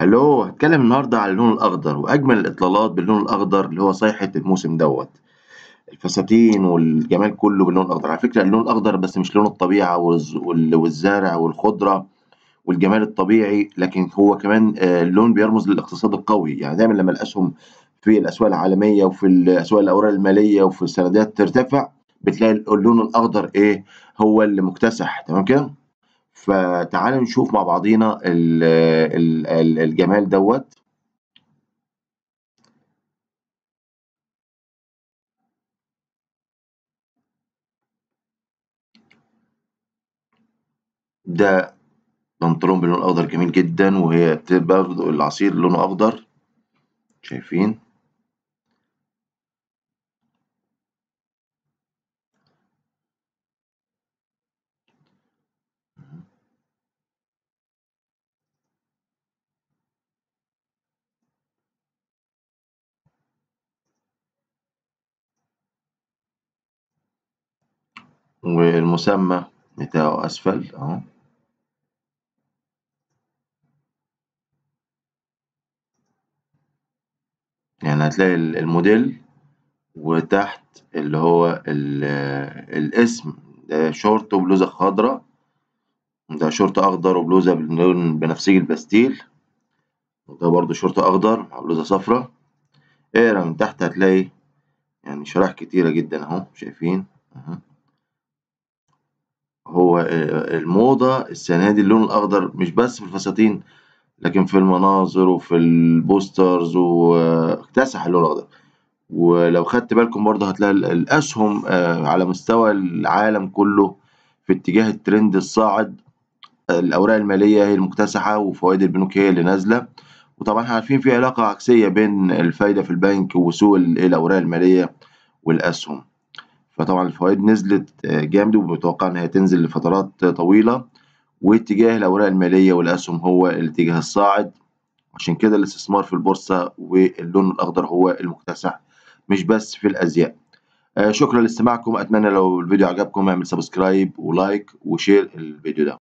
هلو هتكلم النهارده عن اللون الاخضر واجمل الاطلالات باللون الاخضر اللي هو صيحه الموسم دوت الفساتين والجمال كله باللون الاخضر على فكره اللون الاخضر بس مش لون الطبيعه والزرع والخضره والجمال الطبيعي لكن هو كمان آه، اللون بيرمز للاقتصاد القوي يعني دايما لما الاسهم في الاسواق العالميه وفي الاسواق الاوراق الماليه وفي السندات ترتفع بتلاقي اللون الاخضر ايه هو اللي مكتسح تمام كده فتعالوا نشوف مع بعضينا الجمال دوت ده بنطلون بلون اخضر جميل جدا وهي برضه العصير لونه اخضر شايفين والمسمى بتاعه أسفل أهو يعني هتلاقي الموديل وتحت اللي هو الاسم ده شورت وبلوزة خضراء ده شورت أخضر وبلوزة بلون بنفسجي الباستيل وده برضه شورت أخضر مع بلوزة صفرا إيه اقرا من تحت هتلاقي يعني شرايح كتيرة جدا أهو شايفين أهو هو آه، آه، الموضة السنة دي اللون الأخضر مش بس في الفساتين لكن في المناظر وفي البوسترز واكتسح آه، اللون الأخضر ولو خدت بالكم برضه هتلاقي الأسهم على مستوى العالم كله في اتجاه الترند الصاعد الأوراق المالية هي المكتسحة وفوائد البنوك هي اللي نازلة وطبعا احنا عارفين في علاقة عكسية بين الفايدة في البنك وسوق الأوراق المالية والأسهم فطبعا الفوائد نزلت آه، جامد ومتوقع انها تنزل لفترات طويله واتجاه الاوراق الماليه والاسهم هو الاتجاه الصاعد عشان كده الاستثمار في البورصه واللون الاخضر هو المكتسح مش بس في الازياء آه، شكرا لاستماعكم اتمنى لو الفيديو عجبكم اعمل سبسكرايب ولايك وشير الفيديو ده